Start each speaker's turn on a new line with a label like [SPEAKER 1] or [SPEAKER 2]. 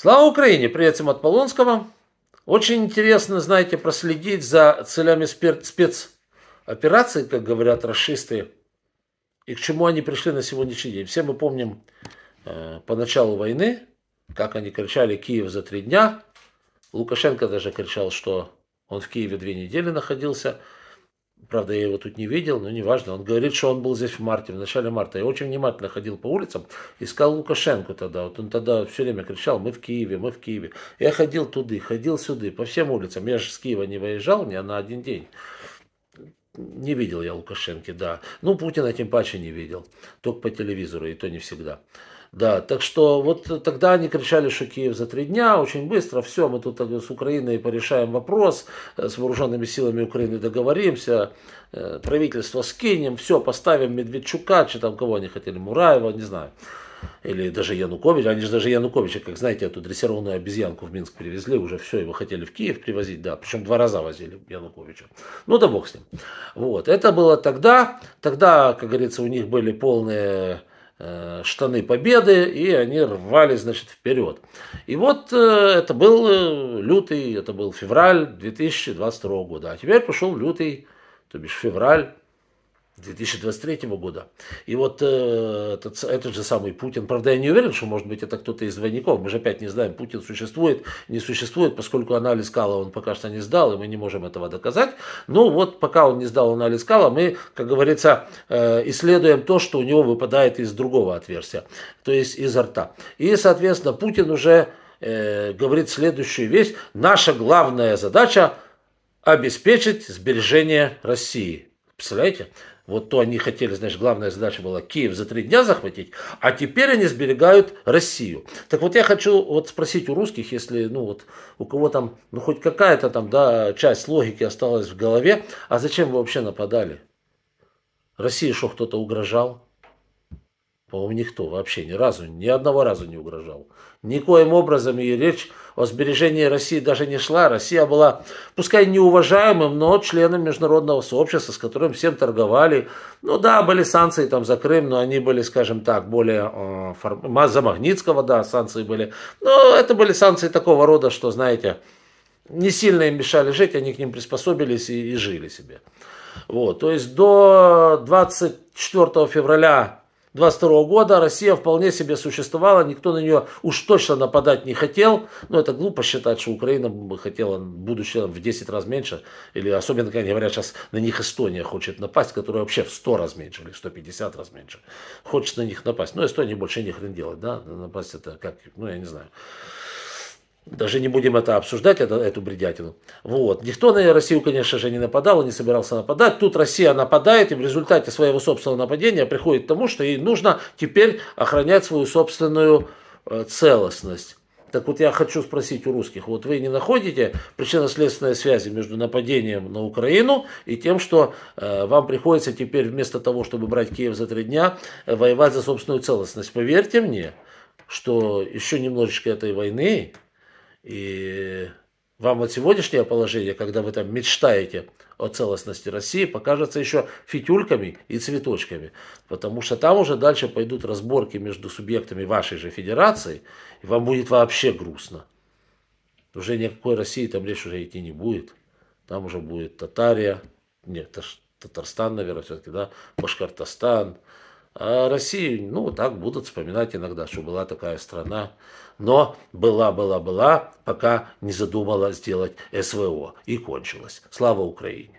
[SPEAKER 1] Слава Украине! Привет всем от Полонского. Очень интересно, знаете, проследить за целями спецоперации, как говорят расисты, и к чему они пришли на сегодняшний день. Все мы помним э, по началу войны, как они кричали «Киев за три дня». Лукашенко даже кричал, что он в Киеве две недели находился – Правда, я его тут не видел, но неважно. Он говорит, что он был здесь в марте, в начале марта. Я очень внимательно ходил по улицам, искал Лукашенко тогда. Вот он тогда все время кричал, мы в Киеве, мы в Киеве. Я ходил туда, ходил сюда, по всем улицам. Я же с Киева не выезжал, ни на один день. Не видел я Лукашенко, да. Ну, Путина тем паче не видел. Только по телевизору, и то не всегда. Да, так что вот тогда они кричали, что Киев за три дня, очень быстро, все, мы тут э, с Украиной порешаем вопрос, э, с вооруженными силами Украины договоримся, э, правительство скинем, все, поставим Медведчука, чи там кого они хотели, Мураева, не знаю или даже Януковича, они же даже Януковича, как знаете, эту дрессированную обезьянку в Минск привезли, уже все, его хотели в Киев привозить, да, причем два раза возили Януковича. Ну да бог с ним. Вот, это было тогда, тогда, как говорится, у них были полные Э, штаны победы, и они рвали, значит, вперед. И вот э, это был э, лютый, это был февраль 2022 года, а теперь пошел лютый, то бишь февраль 2023 года. И вот э, этот, этот же самый Путин, правда, я не уверен, что может быть это кто-то из двойников, мы же опять не знаем, Путин существует, не существует, поскольку анализ Кала он пока что не сдал, и мы не можем этого доказать. Ну вот пока он не сдал анализ Кала, мы, как говорится, э, исследуем то, что у него выпадает из другого отверстия, то есть изо рта. И, соответственно, Путин уже э, говорит следующую вещь. Наша главная задача обеспечить сбережение России. Представляете? Вот то они хотели, значит, главная задача была Киев за три дня захватить, а теперь они сберегают Россию. Так вот я хочу вот спросить у русских, если, ну вот, у кого там, ну хоть какая-то там, да, часть логики осталась в голове, а зачем вы вообще нападали? России что, кто-то угрожал? По-моему, никто вообще ни разу, ни одного разу не угрожал. Никоим образом и речь о сбережении России даже не шла. Россия была, пускай неуважаемым, но членом международного сообщества, с которым всем торговали. Ну да, были санкции там за Крым, но они были, скажем так, более... Э, форм... За Магнитского, да, санкции были. Но это были санкции такого рода, что, знаете, не сильно им мешали жить, они к ним приспособились и, и жили себе. Вот, то есть до 24 февраля 22 года Россия вполне себе существовала, никто на нее уж точно нападать не хотел. Но это глупо считать, что Украина бы хотела будущее в 10 раз меньше. Или особенно, как говорят сейчас, на них Эстония хочет напасть, которая вообще в 100 раз меньше или в 150 раз меньше. Хочет на них напасть. Но Эстония больше не хрен делать, да? Напасть это как, ну я не знаю даже не будем это обсуждать, это, эту бредятину. Вот. Никто на Россию, конечно же, не нападал и не собирался нападать. Тут Россия нападает, и в результате своего собственного нападения приходит к тому, что ей нужно теперь охранять свою собственную э, целостность. Так вот я хочу спросить у русских, вот вы не находите причинно-следственной связи между нападением на Украину и тем, что э, вам приходится теперь вместо того, чтобы брать Киев за три дня, э, воевать за собственную целостность? Поверьте мне, что еще немножечко этой войны, и вам вот сегодняшнее положение, когда вы там мечтаете о целостности России, покажется еще фитюльками и цветочками. Потому что там уже дальше пойдут разборки между субъектами вашей же федерации, и вам будет вообще грустно. Уже никакой России там речь уже идти не будет. Там уже будет Татария, нет, Татарстан, наверное, все-таки, да, Башкортостан, а Россию, ну, так будут вспоминать иногда, что была такая страна. Но была, была, была, пока не задумала сделать СВО. И кончилась. Слава Украине!